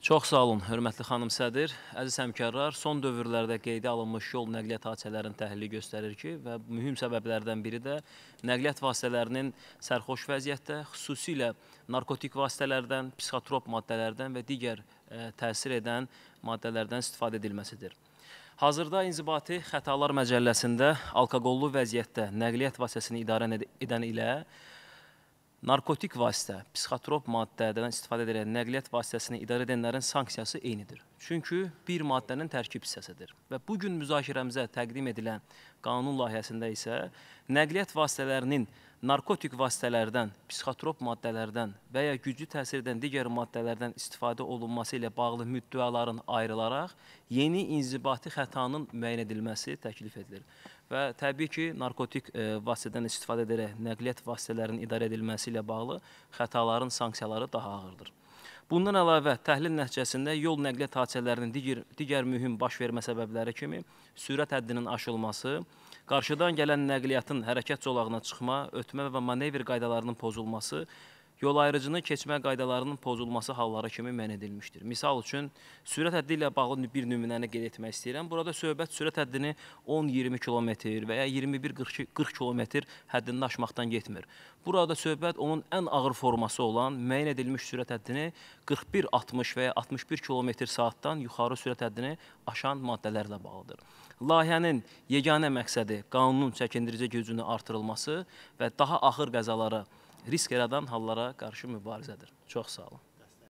Çox sağ olun, hörmətli xanım sədr. Əziz həmkarlar, son dövrlərdə qeydə alınmış yol nəqliyyat hadisələrinin təhlili göstərir ki, və mühüm səbəblərdən biri də nəqliyyat vasitələrinin sərxoş vəziyyətdə, xüsusilə narkotik vasitələrdən, psixotrop maddələrdən və digər ə, e, təsir edən maddələrdən istifadə edilməsidir. Hazırda inzibati xətalar məcəlləsində alkoqollu vəziyyətdə nəqliyyat vasitəsini idarə edən ilə narkotik vasitə, psixotrop maddədən istifadə edilən nəqliyyat vasitəsini idarə edənlərin sanksiyası eynidir. Çünki bir maddənin tərkib hissəsidir. Və bu gün müzakirəmizə təqdim edilən qanun layihəsində isə nəqliyyat vasitələrinin narkotik vasitələrdən, psixotrop maddələrdən və ya güclü təsir edən digər maddələrdən istifadə olunması ilə bağlı müddəaların ayrılaraq yeni inzibati xətanın müəyyən edilməsi təklif edilir. Və təbii ki, narkotik e, vasitədən istifadə edərək nəqliyyat vasitələrinin idarə edilməsi ilə bağlı xətaların sanksiyaları daha ağırdır. Bundan əlavə, təhlil nəticəsində yol nəqliyyat hadisələrinin digər, digər mühüm baş vermə səbəbləri kimi sürət həddinin aşılması, Qarşıdan gələn nəqliyyatın hərəkət zolağına çıxma, ötmə və manevr qaydalarının pozulması, yol ayrıcını keçmə qaydalarının pozulması halları kimi mən edilmişdir. Misal üçün, sürət həddi ilə bağlı bir nümunəni qeyd etmək istəyirəm. Burada söhbət sürət həddini 10-20 km və ya 21-40 km həddini aşmaqdan getmir. Burada söhbət onun ən ağır forması olan müəyyən edilmiş sürət həddini 41-60 və ya 61 km saatdan yuxarı sürət həddini aşan maddələrlə bağlıdır. Layihənin yeganə məqsədi qanunun çəkindiricə gücünü artırılması və daha ağır qəzalara risk yaradan hallara qarşı mübarizədir. Çox sağ olun.